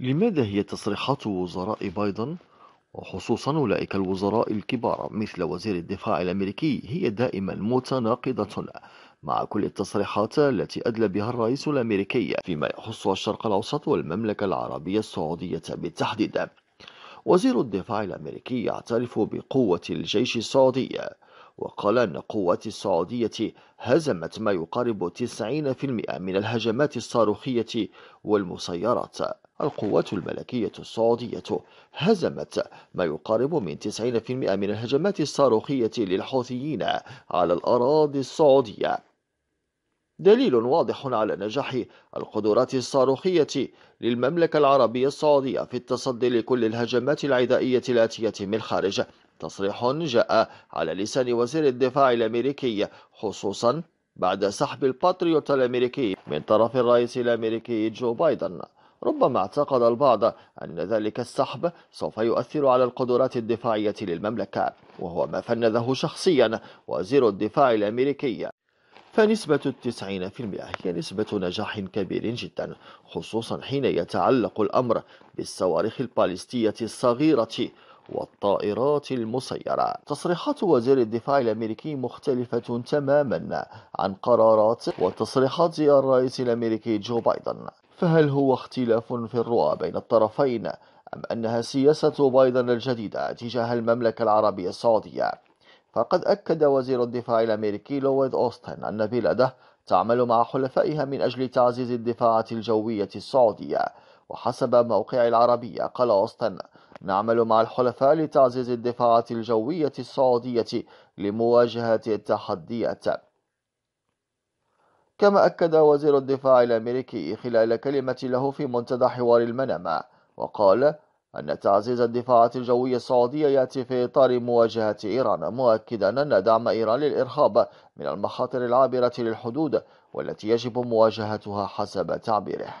لماذا هي تصريحات وزراء بايدن وخصوصا أولئك الوزراء الكبار مثل وزير الدفاع الأمريكي هي دائما متناقضة مع كل التصريحات التي أدلى بها الرئيس الأمريكي فيما يخص الشرق الأوسط والمملكة العربية السعودية بالتحديد وزير الدفاع الأمريكي يعترف بقوة الجيش السعودي وقال أن قوات السعودية هزمت ما يقارب 90% من الهجمات الصاروخية والمسيرات القوات الملكية السعودية هزمت ما يقارب من 90% من الهجمات الصاروخية للحوثيين على الأراضي السعودية دليل واضح على نجاح القدرات الصاروخية للمملكة العربية السعودية في التصدي لكل الهجمات العدائية الآتية من الخارج تصريح جاء على لسان وزير الدفاع الأمريكي خصوصا بعد سحب الباتريوت الأمريكي من طرف الرئيس الأمريكي جو بايدن ربما اعتقد البعض أن ذلك السحب سوف يؤثر على القدرات الدفاعية للمملكة وهو ما فنده شخصيا وزير الدفاع الأمريكي فنسبة التسعين في المئة هي نسبة نجاح كبير جدا خصوصا حين يتعلق الأمر بالصواريخ البالستية الصغيرة والطائرات المسيرة تصريحات وزير الدفاع الأمريكي مختلفة تماما عن قرارات وتصريحات الرئيس الأمريكي جو بايدن فهل هو اختلاف في الرؤى بين الطرفين أم أنها سياسة بايدن الجديدة تجاه المملكة العربية السعودية فقد أكد وزير الدفاع الأمريكي لويد أوستن أن بلاده تعمل مع حلفائها من أجل تعزيز الدفاعات الجوية السعودية وحسب موقع العربية قال أوستن نعمل مع الحلفاء لتعزيز الدفاعات الجوية السعودية لمواجهة التحديات كما أكد وزير الدفاع الأمريكي خلال كلمة له في منتدى حوار المنامة وقال أن تعزيز الدفاعات الجوية السعودية يأتي في إطار مواجهة إيران مؤكدا أن دعم إيران للإرهاب من المخاطر العابرة للحدود والتي يجب مواجهتها حسب تعبيره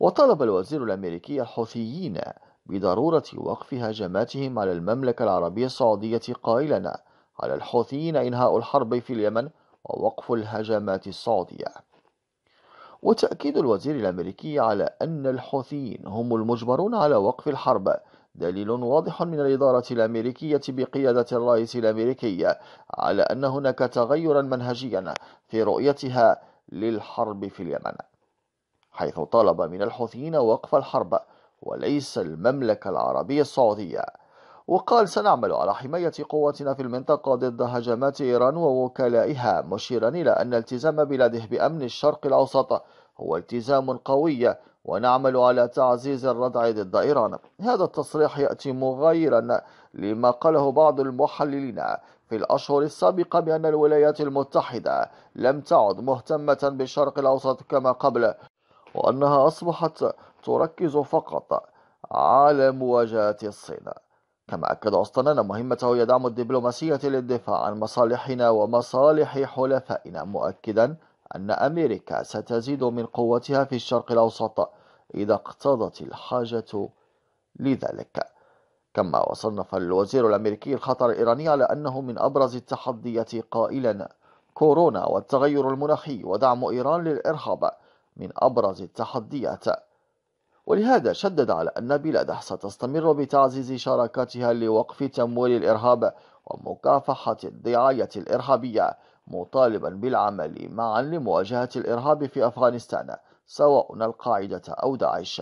وطلب الوزير الأمريكي الحوثيين بضرورة وقف هجماتهم على المملكة العربية السعودية قائلا على الحوثيين إنهاء الحرب في اليمن ووقف الهجمات السعودية وتأكيد الوزير الأمريكي على أن الحوثيين هم المجبرون على وقف الحرب دليل واضح من الإدارة الأمريكية بقيادة الرئيس الأمريكي على أن هناك تغيرا منهجيا في رؤيتها للحرب في اليمن حيث طلب من الحوثيين وقف الحرب وليس المملكة العربية السعودية وقال سنعمل على حماية قواتنا في المنطقة ضد هجمات إيران ووكلائها مشيرا إلى أن التزام بلاده بأمن الشرق الأوسط هو التزام قوي ونعمل على تعزيز الردع ضد إيران هذا التصريح يأتي مغايرا لما قاله بعض المحللين في الأشهر السابقة بأن الولايات المتحدة لم تعد مهتمة بالشرق الأوسط كما قبل وأنها أصبحت تركز فقط على مواجهة الصين كما أكد أوستن أن مهمته هي دعم الدبلوماسية للدفاع عن مصالحنا ومصالح حلفائنا مؤكدا أن أمريكا ستزيد من قوتها في الشرق الأوسط إذا اقتضت الحاجة لذلك كما وصنف الوزير الأمريكي الخطر الإيراني على أنه من أبرز التحديات قائلا كورونا والتغير المناخي ودعم إيران للإرهاب من أبرز التحديات ولهذا شدد على أن بلاده ستستمر بتعزيز شراكاتها لوقف تمويل الإرهاب ومكافحة الدعاية الإرهابية مطالبا بالعمل معا لمواجهة الإرهاب في أفغانستان سواء القاعدة أو داعش